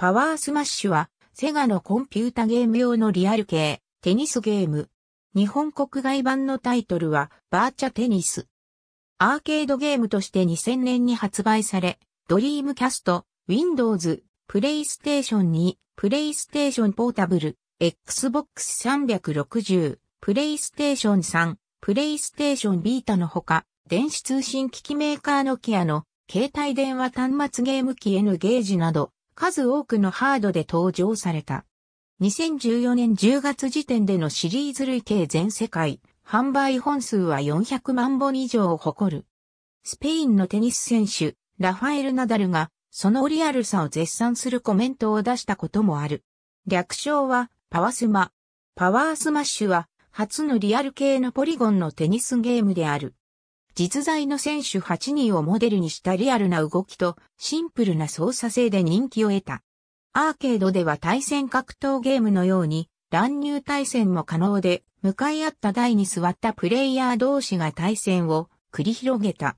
パワースマッシュは、セガのコンピュータゲーム用のリアル系、テニスゲーム。日本国外版のタイトルは、バーチャテニス。アーケードゲームとして2000年に発売され、ドリームキャスト、Windows、PlayStation 2、プレイステーションポータブル、Xbox 360、PlayStation 3、PlayStation Vita のほか、電子通信機器メーカーノキアの携帯電話端末ゲーム機 N ゲージなど、数多くのハードで登場された。2014年10月時点でのシリーズ累計全世界、販売本数は400万本以上を誇る。スペインのテニス選手、ラファエル・ナダルが、そのリアルさを絶賛するコメントを出したこともある。略称は、パワスマ。パワースマッシュは、初のリアル系のポリゴンのテニスゲームである。実在の選手8人をモデルにしたリアルな動きとシンプルな操作性で人気を得た。アーケードでは対戦格闘ゲームのように乱入対戦も可能で、向かい合った台に座ったプレイヤー同士が対戦を繰り広げた。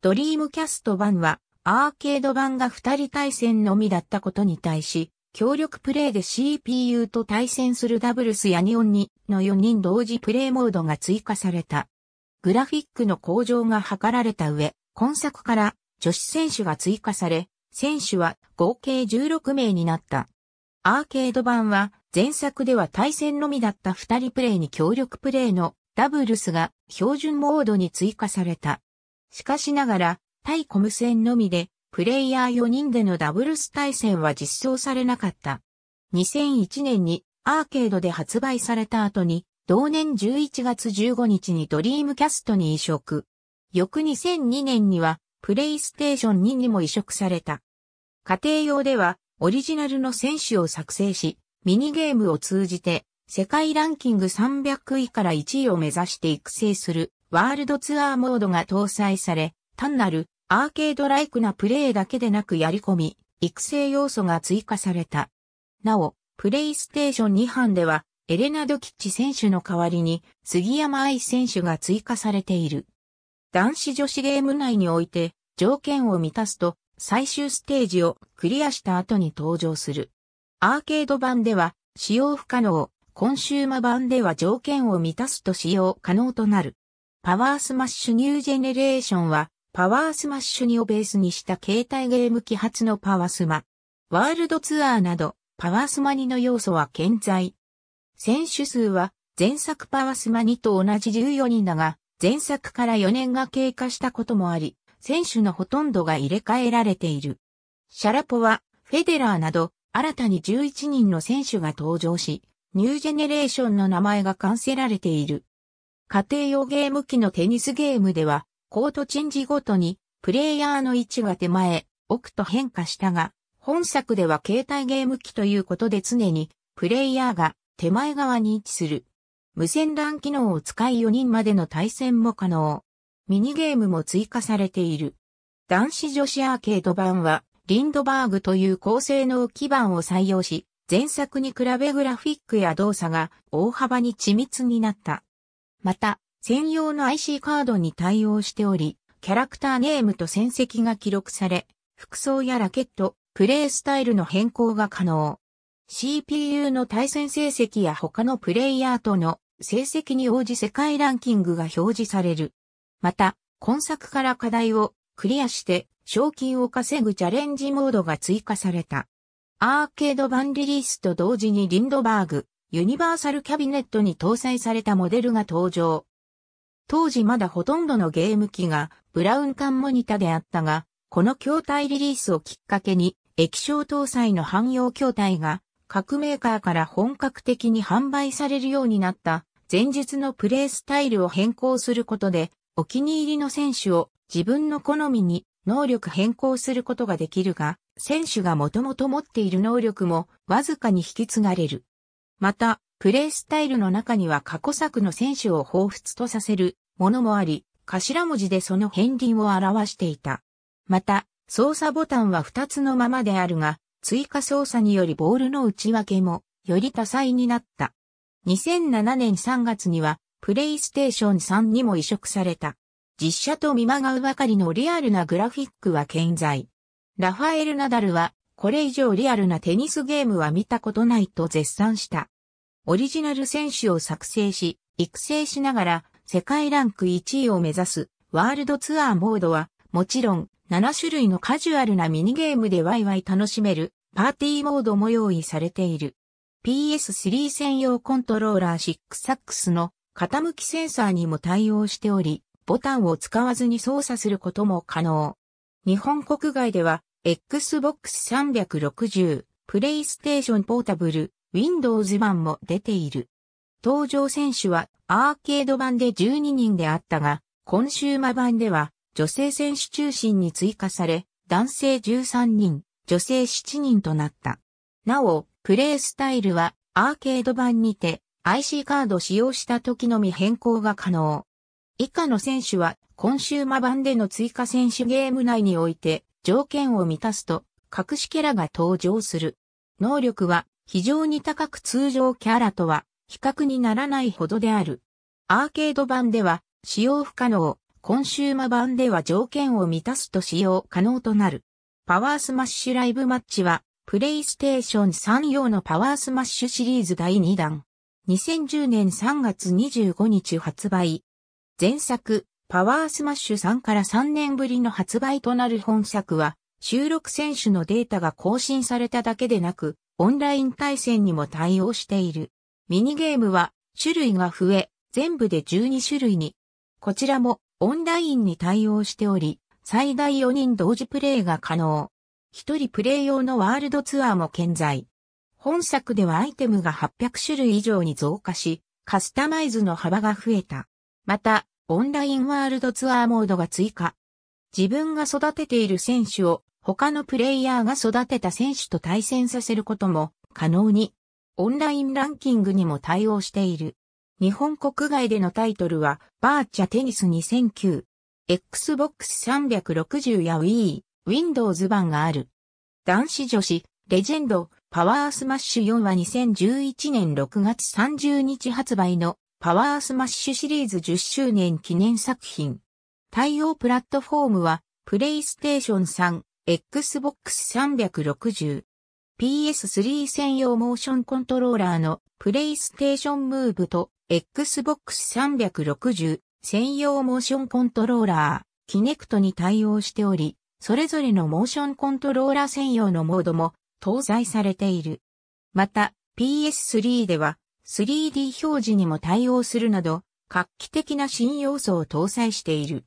ドリームキャスト版はアーケード版が2人対戦のみだったことに対し、協力プレイで CPU と対戦するダブルスやニオン2の4人同時プレイモードが追加された。グラフィックの向上が図られた上、今作から女子選手が追加され、選手は合計16名になった。アーケード版は前作では対戦のみだった2人プレイに協力プレイのダブルスが標準モードに追加された。しかしながら対コム戦のみでプレイヤー4人でのダブルス対戦は実装されなかった。2001年にアーケードで発売された後に同年11月15日にドリームキャストに移植。翌2002年には、プレイステーション2にも移植された。家庭用では、オリジナルの選手を作成し、ミニゲームを通じて、世界ランキング300位から1位を目指して育成するワールドツアーモードが搭載され、単なるアーケードライクなプレイだけでなくやり込み、育成要素が追加された。なお、プレイステーション2版ではエレナ・ドキッチ選手の代わりに杉山愛選手が追加されている。男子女子ゲーム内において条件を満たすと最終ステージをクリアした後に登場する。アーケード版では使用不可能、コンシューマ版では条件を満たすと使用可能となる。パワースマッシュニュージェネレーションはパワースマッシュ2をベースにした携帯ゲーム揮発のパワスマ。ワールドツアーなどパワースマニの要素は健在。選手数は前作パワスマ2と同じ14人だが、前作から4年が経過したこともあり、選手のほとんどが入れ替えられている。シャラポは、フェデラーなど、新たに11人の選手が登場し、ニュージェネレーションの名前が冠せられている。家庭用ゲーム機のテニスゲームでは、コートチェンジごとに、プレイヤーの位置が手前、奥と変化したが、本作では携帯ゲーム機ということで常に、プレイヤーが手前側に位置する。無線 LAN 機能を使い4人までの対戦も可能。ミニゲームも追加されている。男子女子アーケード版は、リンドバーグという高性能基盤を採用し、前作に比べグラフィックや動作が大幅に緻密になった。また、専用の IC カードに対応しており、キャラクターネームと戦績が記録され、服装やラケット、プレイスタイルの変更が可能。CPU の対戦成績や他のプレイヤーとの成績に応じ世界ランキングが表示される。また、今作から課題をクリアして賞金を稼ぐチャレンジモードが追加された。アーケード版リリースと同時にリンドバーグ、ユニバーサルキャビネットに搭載されたモデルが登場。当時まだほとんどのゲーム機がブラウン管モニタであったが、この筐体リリースをきっかけに液晶搭載の汎用筐体が各メーカーから本格的に販売されるようになった前述のプレースタイルを変更することでお気に入りの選手を自分の好みに能力変更することができるが、選手がもともと持っている能力もわずかに引き継がれる。また、プレースタイルの中には過去作の選手を彷彿とさせるものもあり、頭文字でその片鱗を表していた。また、操作ボタンは2つのままであるが、追加操作によりボールの内訳もより多彩になった。2007年3月にはプレイステーション3にも移植された。実写と見まがうばかりのリアルなグラフィックは健在。ラファエル・ナダルはこれ以上リアルなテニスゲームは見たことないと絶賛した。オリジナル選手を作成し、育成しながら世界ランク1位を目指すワールドツアーモードはもちろん7種類のカジュアルなミニゲームでワイワイ楽しめるパーティーモードも用意されている。PS3 専用コントローラー 6X の傾きセンサーにも対応しており、ボタンを使わずに操作することも可能。日本国外では、Xbox 360、PlayStation Portable、Windows 版も出ている。登場選手はアーケード版で12人であったが、コンシューマ版では女性選手中心に追加され、男性13人、女性7人となった。なお、プレイスタイルはアーケード版にて IC カード使用した時のみ変更が可能。以下の選手はコンシューマ版での追加選手ゲーム内において条件を満たすと隠しキャラが登場する。能力は非常に高く通常キャラとは比較にならないほどである。アーケード版では使用不可能、コンシューマ版では条件を満たすと使用可能となる。パワースマッシュライブマッチは、プレイステーション3用のパワースマッシュシリーズ第2弾。2010年3月25日発売。前作、パワースマッシュ3から3年ぶりの発売となる本作は、収録選手のデータが更新されただけでなく、オンライン対戦にも対応している。ミニゲームは、種類が増え、全部で12種類に。こちらも、オンラインに対応しており、最大4人同時プレイが可能。1人プレイ用のワールドツアーも健在。本作ではアイテムが800種類以上に増加し、カスタマイズの幅が増えた。また、オンラインワールドツアーモードが追加。自分が育てている選手を他のプレイヤーが育てた選手と対戦させることも可能に、オンラインランキングにも対応している。日本国外でのタイトルは、バーチャテニス2009、Xbox 360や Wii、Windows 版がある。男子女子、レジェンド、パワースマッシュ4は2011年6月30日発売のパワースマッシュシリーズ10周年記念作品。対応プラットフォームは、プレイステーション3、Xbox 360、PS3 専用モーションコントローラーのプレイステーションムーブと Xbox 360専用モーションコントローラー、Kinect に対応しており、それぞれのモーションコントローラー専用のモードも搭載されている。また PS3 では 3D 表示にも対応するなど、画期的な新要素を搭載している。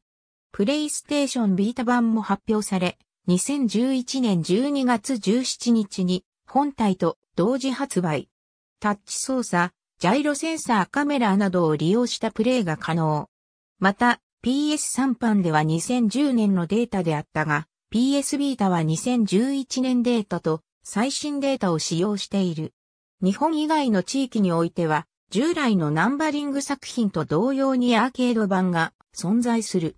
プレイステーションビータ版も発表され、2011年12月17日に本体と同時発売。タッチ操作、ジャイロセンサーカメラなどを利用したプレイが可能。また、PS3 版では2010年のデータであったが、PS ビータは2011年データと最新データを使用している。日本以外の地域においては、従来のナンバリング作品と同様にアーケード版が存在する。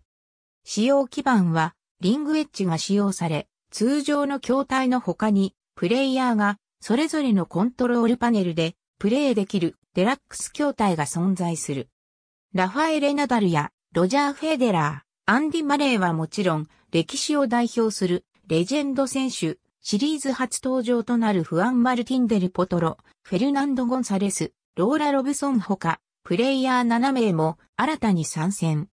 使用基盤は、リングエッジが使用され、通常の筐体の他に、プレイヤーが、それぞれのコントロールパネルで、プレーできるデラックス筐体が存在する。ラファエレ・ナダルやロジャー・フェデラー、アンディ・マレーはもちろん歴史を代表するレジェンド選手、シリーズ初登場となるフアン・マルティンデル・ポトロ、フェルナンド・ゴンサレス、ローラ・ロブソンほか、プレイヤー7名も新たに参戦。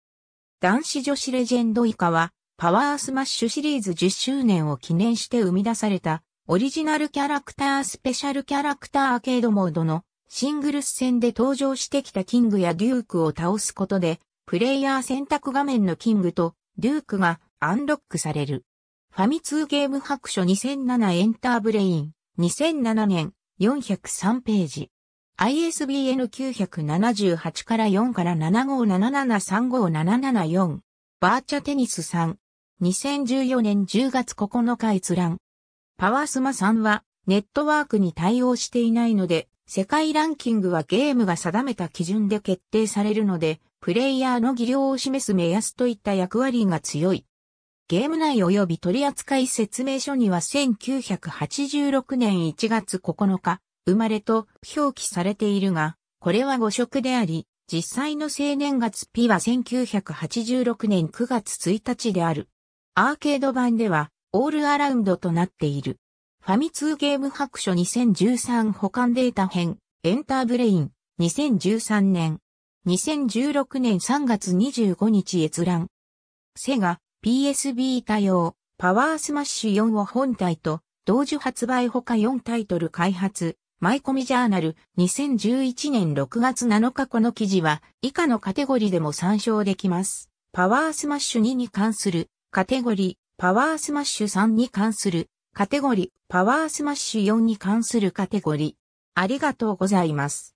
男子女子レジェンド以下は、パワースマッシュシリーズ10周年を記念して生み出されたオリジナルキャラクタースペシャルキャラクターアーケードモードのシングルス戦で登場してきたキングやデュークを倒すことで、プレイヤー選択画面のキングとデュークがアンロックされる。ファミ通ゲーム白書2007エンターブレイン2007年403ページ。ISBN 978から4から7577357774。バーチャテニスさん。2014年10月9日閲覧。パワースマ3はネットワークに対応していないので、世界ランキングはゲームが定めた基準で決定されるので、プレイヤーの技量を示す目安といった役割が強い。ゲーム内及び取扱説明書には1986年1月9日、生まれと表記されているが、これは誤植であり、実際の生年月日は1986年9月1日である。アーケード版では、オールアラウンドとなっている。ファミ通ゲーム白書2013保管データ編、エンターブレイン、2013年。2016年3月25日閲覧。セガ、PSB 対応、パワースマッシュ4を本体と、同時発売ほか4タイトル開発、マイコミジャーナル、2011年6月7日この記事は、以下のカテゴリーでも参照できます。パワースマッシュ2に関する、カテゴリ、ー、パワースマッシュ3に関するカテゴリ、パワースマッシュ4に関するカテゴリ。ありがとうございます。